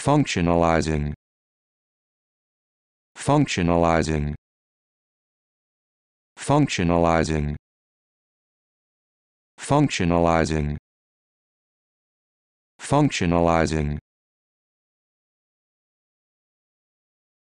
Functionalizing. Functionalizing. Functionalizing. Functionalizing. Functionalizing.